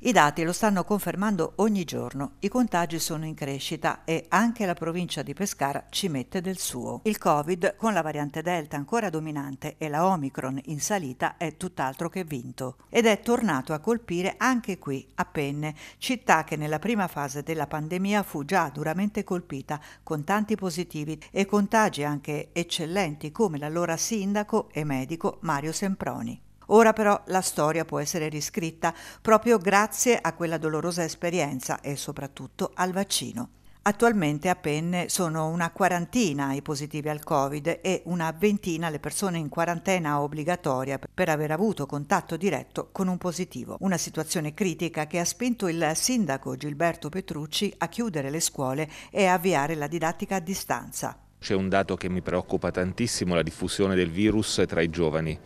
I dati lo stanno confermando ogni giorno, i contagi sono in crescita e anche la provincia di Pescara ci mette del suo. Il Covid, con la variante Delta ancora dominante e la Omicron in salita, è tutt'altro che vinto ed è tornato a colpire anche qui, a Penne, città che nella prima fase della pandemia fu già duramente colpita, con tanti positivi e contagi anche eccellenti come l'allora sindaco e medico Mario Semproni. Ora però la storia può essere riscritta proprio grazie a quella dolorosa esperienza e soprattutto al vaccino. Attualmente a Penne sono una quarantina i positivi al Covid e una ventina le persone in quarantena obbligatoria per aver avuto contatto diretto con un positivo. Una situazione critica che ha spinto il sindaco Gilberto Petrucci a chiudere le scuole e a avviare la didattica a distanza. C'è un dato che mi preoccupa tantissimo, la diffusione del virus tra i giovani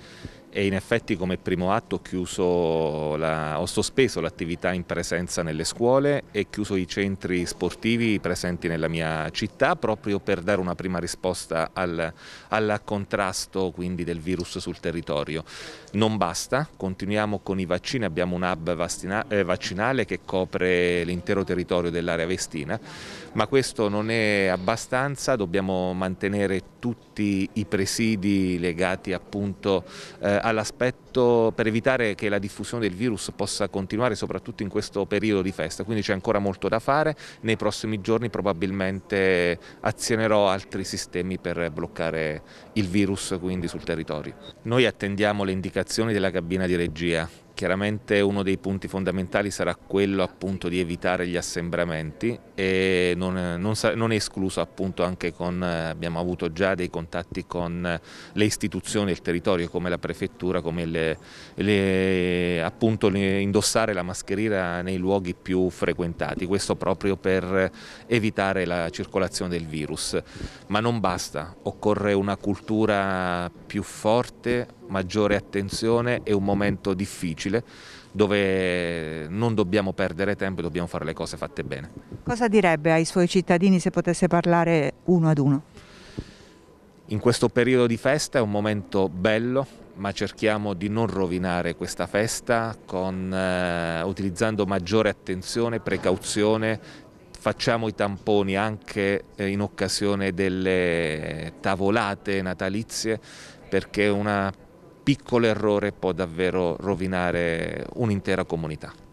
e in effetti come primo atto ho, la, ho sospeso l'attività in presenza nelle scuole e chiuso i centri sportivi presenti nella mia città proprio per dare una prima risposta al, al contrasto quindi, del virus sul territorio. Non basta, continuiamo con i vaccini, abbiamo un hub vastina, eh, vaccinale che copre l'intero territorio dell'area vestina, ma questo non è abbastanza, dobbiamo mantenere tutti i presidi legati appunto eh, all'aspetto per evitare che la diffusione del virus possa continuare soprattutto in questo periodo di festa, quindi c'è ancora molto da fare, nei prossimi giorni probabilmente azionerò altri sistemi per bloccare il virus quindi sul territorio. Noi attendiamo le indicazioni della cabina di regia Chiaramente uno dei punti fondamentali sarà quello appunto di evitare gli assembramenti e non, non, non è escluso appunto anche con, abbiamo avuto già dei contatti con le istituzioni del territorio come la prefettura, come le, le, appunto indossare la mascherina nei luoghi più frequentati, questo proprio per evitare la circolazione del virus. Ma non basta, occorre una cultura più forte, maggiore attenzione, è un momento difficile dove non dobbiamo perdere tempo e dobbiamo fare le cose fatte bene. Cosa direbbe ai suoi cittadini se potesse parlare uno ad uno? In questo periodo di festa è un momento bello, ma cerchiamo di non rovinare questa festa con, eh, utilizzando maggiore attenzione, precauzione, facciamo i tamponi anche eh, in occasione delle tavolate natalizie perché una piccolo errore può davvero rovinare un'intera comunità.